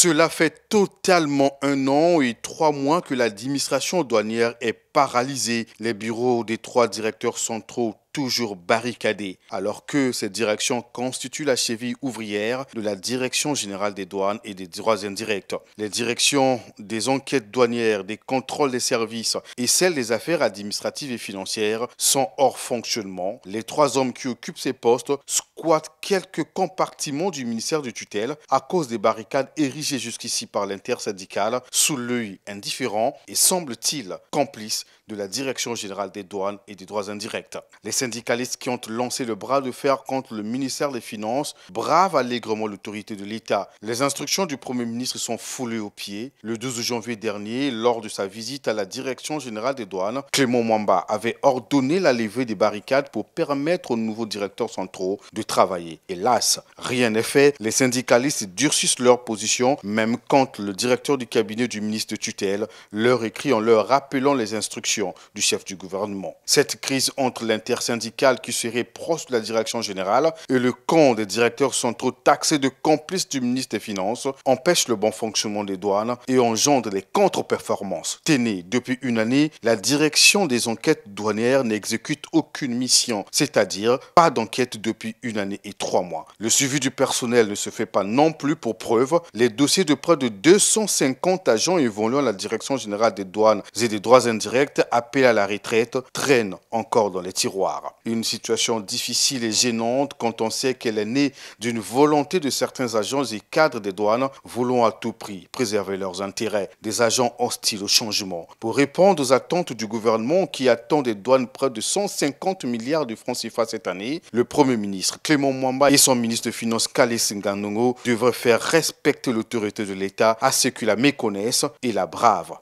Cela fait totalement un an et trois mois que l'administration douanière est les bureaux des trois directeurs centraux toujours barricadés, alors que cette direction constitue la cheville ouvrière de la Direction générale des douanes et des droits indirects. Les directions des enquêtes douanières, des contrôles des services et celles des affaires administratives et financières sont hors fonctionnement. Les trois hommes qui occupent ces postes squattent quelques compartiments du ministère de tutelle à cause des barricades érigées jusqu'ici par l'intersyndicale sous l'œil indifférent et semble-t-il complice de la Direction générale des douanes et des droits indirects. Les syndicalistes qui ont lancé le bras de fer contre le ministère des Finances bravent allègrement l'autorité de l'État. Les instructions du Premier ministre sont foulées aux pieds. Le 12 janvier dernier, lors de sa visite à la Direction générale des douanes, Clément Mwamba avait ordonné la levée des barricades pour permettre aux nouveaux directeurs centraux de travailler. Hélas, rien n'est fait. Les syndicalistes durcissent leur position, même quand le directeur du cabinet du ministre de tutelle leur écrit en leur rappelant les instructions du chef du gouvernement. Cette crise entre l'intersyndicale qui serait proche de la direction générale et le camp des directeurs centraux taxés de complices du ministre des Finances empêche le bon fonctionnement des douanes et engendre les contre-performances. Tenez, depuis une année, la direction des enquêtes douanières n'exécute aucune mission, c'est-à-dire pas d'enquête depuis une année et trois mois. Le suivi du personnel ne se fait pas non plus pour preuve. Les dossiers de près de 250 agents évoluant à la direction générale des douanes et des droits indirects appel à la retraite, traîne encore dans les tiroirs. Une situation difficile et gênante quand on sait qu'elle est née d'une volonté de certains agents et cadres des douanes voulant à tout prix préserver leurs intérêts, des agents hostiles au changement. Pour répondre aux attentes du gouvernement qui attend des douanes près de 150 milliards de francs CFA cette année, le Premier ministre Clément Mwamba et son ministre des Finances Kale Singanongo devraient faire respecter l'autorité de l'État à ceux qui la méconnaissent et la bravent.